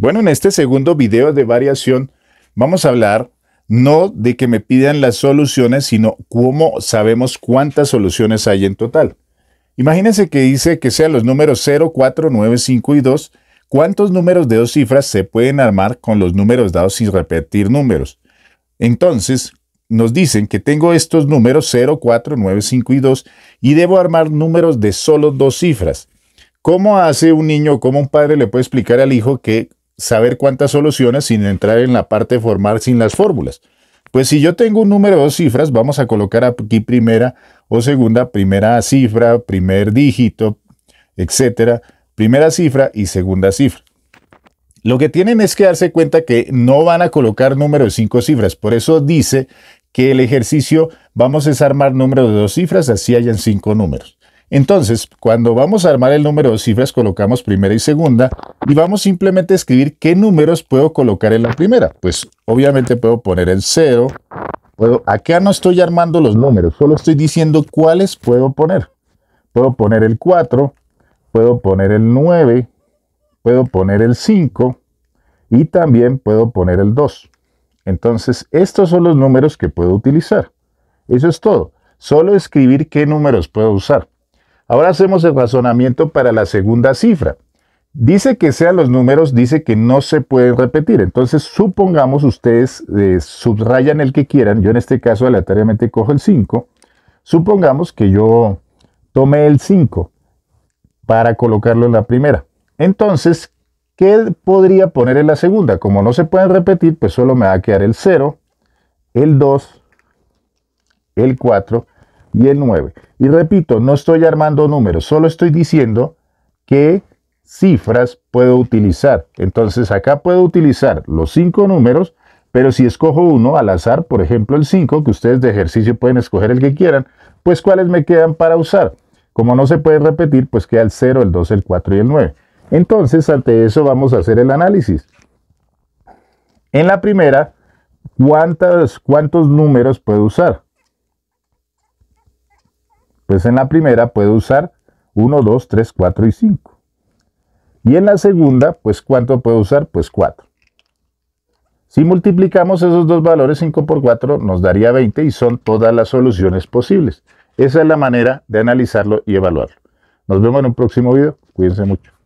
Bueno, en este segundo video de variación vamos a hablar no de que me pidan las soluciones, sino cómo sabemos cuántas soluciones hay en total. Imagínense que dice que sean los números 0, 4, 9, 5 y 2. ¿Cuántos números de dos cifras se pueden armar con los números dados sin repetir números? Entonces, nos dicen que tengo estos números 0, 4, 9, 5 y 2 y debo armar números de solo dos cifras. ¿Cómo hace un niño o cómo un padre le puede explicar al hijo que saber cuántas soluciones sin entrar en la parte formal sin las fórmulas. Pues si yo tengo un número de dos cifras, vamos a colocar aquí primera o segunda, primera cifra, primer dígito, etcétera, primera cifra y segunda cifra. Lo que tienen es que darse cuenta que no van a colocar números de cinco cifras, por eso dice que el ejercicio vamos a desarmar números de dos cifras, así hayan cinco números. Entonces, cuando vamos a armar el número de cifras, colocamos primera y segunda y vamos simplemente a escribir qué números puedo colocar en la primera. Pues obviamente puedo poner el 0. Puedo, acá no estoy armando los números, solo estoy diciendo cuáles puedo poner. Puedo poner el 4, puedo poner el 9, puedo poner el 5 y también puedo poner el 2. Entonces, estos son los números que puedo utilizar. Eso es todo. Solo escribir qué números puedo usar. Ahora hacemos el razonamiento para la segunda cifra. Dice que sean los números, dice que no se pueden repetir. Entonces, supongamos ustedes eh, subrayan el que quieran. Yo en este caso aleatoriamente cojo el 5. Supongamos que yo tome el 5 para colocarlo en la primera. Entonces, ¿qué podría poner en la segunda? Como no se pueden repetir, pues solo me va a quedar el 0, el 2, el 4 y el 9. Y repito, no estoy armando números, solo estoy diciendo qué cifras puedo utilizar. Entonces acá puedo utilizar los cinco números, pero si escojo uno al azar, por ejemplo el 5, que ustedes de ejercicio pueden escoger el que quieran, pues cuáles me quedan para usar. Como no se puede repetir, pues queda el 0, el 2, el 4 y el 9. Entonces, ante eso vamos a hacer el análisis. En la primera, ¿cuántos, cuántos números puedo usar? pues en la primera puedo usar 1, 2, 3, 4 y 5. Y en la segunda, pues ¿cuánto puedo usar? Pues 4. Si multiplicamos esos dos valores, 5 por 4 nos daría 20 y son todas las soluciones posibles. Esa es la manera de analizarlo y evaluarlo. Nos vemos en un próximo video. Cuídense mucho.